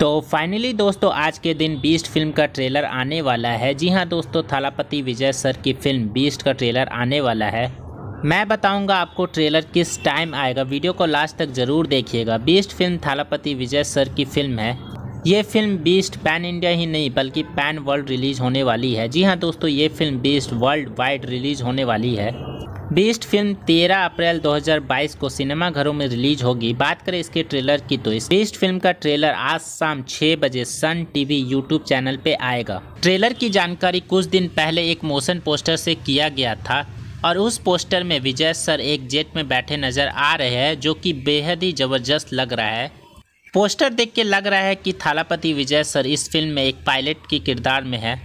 तो फाइनली दोस्तों आज के दिन बीस्ट फिल्म का ट्रेलर आने वाला है जी हाँ दोस्तों थालापति विजय सर की फिल्म बीस्ट का ट्रेलर आने वाला है मैं बताऊंगा आपको ट्रेलर किस टाइम आएगा वीडियो को लास्ट तक ज़रूर देखिएगा Beast film Thalapathy Vijay sir की फिल्म है ये फिल्म बीस्ट पैन इंडिया ही नहीं बल्कि पैन वर्ल्ड रिलीज़ होने वाली है जी हाँ दोस्तों ये film Beast world wide release होने वाली है बीस्ट फिल्म 13 अप्रैल 2022 को सिनेमाघरों में रिलीज होगी बात करें इसके ट्रेलर की तो इस बीस्ट फिल्म का ट्रेलर आज शाम 6 बजे सन टीवी यूट्यूब चैनल पे आएगा ट्रेलर की जानकारी कुछ दिन पहले एक मोशन पोस्टर से किया गया था और उस पोस्टर में विजय सर एक जेट में बैठे नजर आ रहे हैं जो कि बेहद ही ज़बरदस्त लग रहा है पोस्टर देख के लग रहा है कि थालापति विजय सर इस फिल्म में एक पायलट के किरदार में है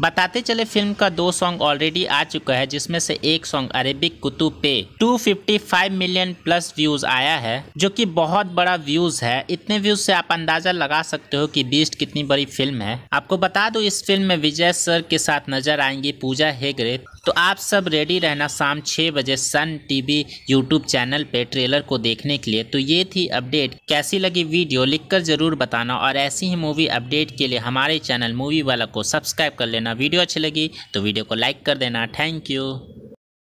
बताते चले फिल्म का दो सॉन्ग ऑलरेडी आ चुका है जिसमें से एक सॉन्ग अरेबिक कुतुब पे 255 मिलियन प्लस व्यूज आया है जो कि बहुत बड़ा व्यूज है इतने व्यूज से आप अंदाजा लगा सकते हो कि बीस्ट कितनी बड़ी फिल्म है आपको बता दो इस फिल्म में विजय सर के साथ नजर आएंगी पूजा हेगड़े तो आप सब रेडी रहना शाम छः बजे सन टीवी यूट्यूब चैनल पे ट्रेलर को देखने के लिए तो ये थी अपडेट कैसी लगी वीडियो लिखकर ज़रूर बताना और ऐसी ही मूवी अपडेट के लिए हमारे चैनल मूवी वाला को सब्सक्राइब कर लेना वीडियो अच्छी लगी तो वीडियो को लाइक कर देना थैंक यू